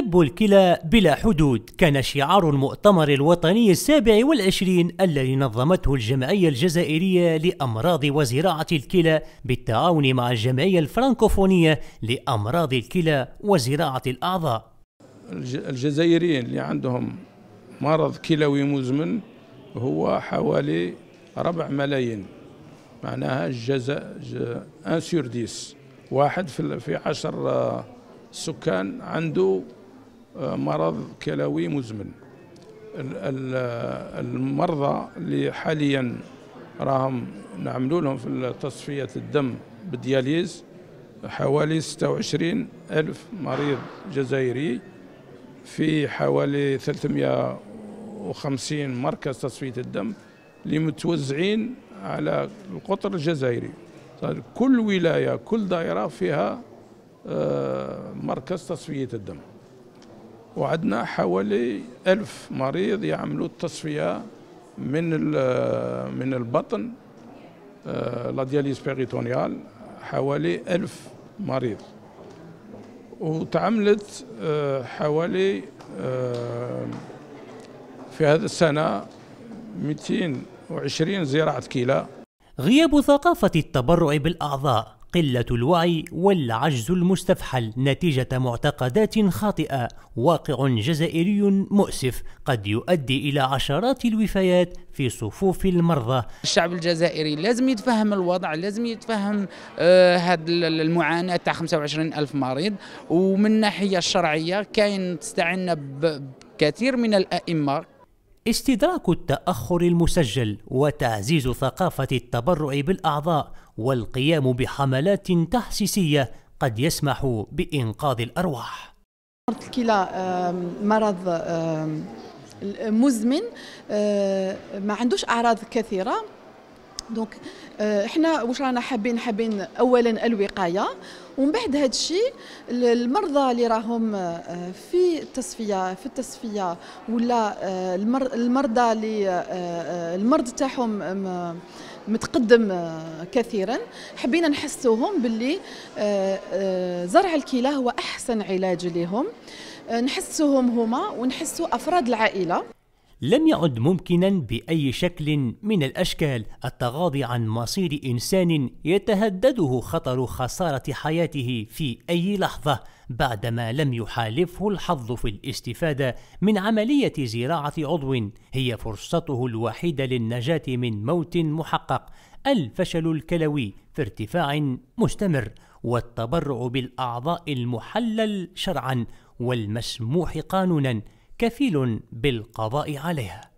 طب الكلى بلا حدود كان شعار المؤتمر الوطني السابع والعشرين الذي نظمته الجمعية الجزائرية لأمراض وزراعة الكلى بالتعاون مع الجمعية الفرنكوفونية لأمراض الكلى وزراعة الأعضاء الجزائريين اللي عندهم مرض كلوي مزمن هو حوالي ربع ملايين معناها الجزاء ان سور ديس واحد في عشر سكان عنده مرض كلوي مزمن المرضى اللي حاليا راهم نعملوا لهم في تصفية الدم بالدياليز حوالي 26 ألف مريض جزائري في حوالي 350 مركز تصفية الدم اللي متوزعين على القطر الجزائري كل ولاية كل دائرة فيها آه، مركز تصفية الدم وعندنا حوالي ألف مريض يعملوا التصفية من من البطن آه، لا دياليز بيريتونيال حوالي ألف مريض وتعملت آه، حوالي آه، في هذا السنة 220 زراعة كلى غياب ثقافة التبرع بالأعضاء قلة الوعي والعجز المستفحل نتيجة معتقدات خاطئة واقع جزائري مؤسف قد يؤدي إلى عشرات الوفيات في صفوف المرضى الشعب الجزائري لازم يتفهم الوضع لازم يتفهم آه هاد المعاناة تاع 25 ألف مريض ومن الناحية الشرعية كاين تستعين بكثير من الأئمة استدراك التاخر المسجل وتعزيز ثقافه التبرع بالاعضاء والقيام بحملات تحسيسيه قد يسمح بانقاذ الارواح الكلى مرض مزمن آه، ما عندوش اعراض كثيره دونك euh, احنا واش رانا حابين حابين اولا الوقايه ومن بعد هذا الشيء المرضى اللي راهم آه، في التصفيه في التصفيه ولا آه، المرضى اللي آه، المرض تاعهم متقدم كثيرا حبينا نحسوهم باللي زرع الكلى هو احسن علاج لهم نحسوهم هما ونحسو افراد العائله لم يعد ممكنا باي شكل من الاشكال التغاضي عن مصير انسان يتهدده خطر خساره حياته في اي لحظه بعدما لم يحالفه الحظ في الاستفاده من عمليه زراعه عضو هي فرصته الوحيده للنجاه من موت محقق الفشل الكلوي في ارتفاع مستمر والتبرع بالاعضاء المحلل شرعا والمسموح قانونا كفيل بالقضاء عليها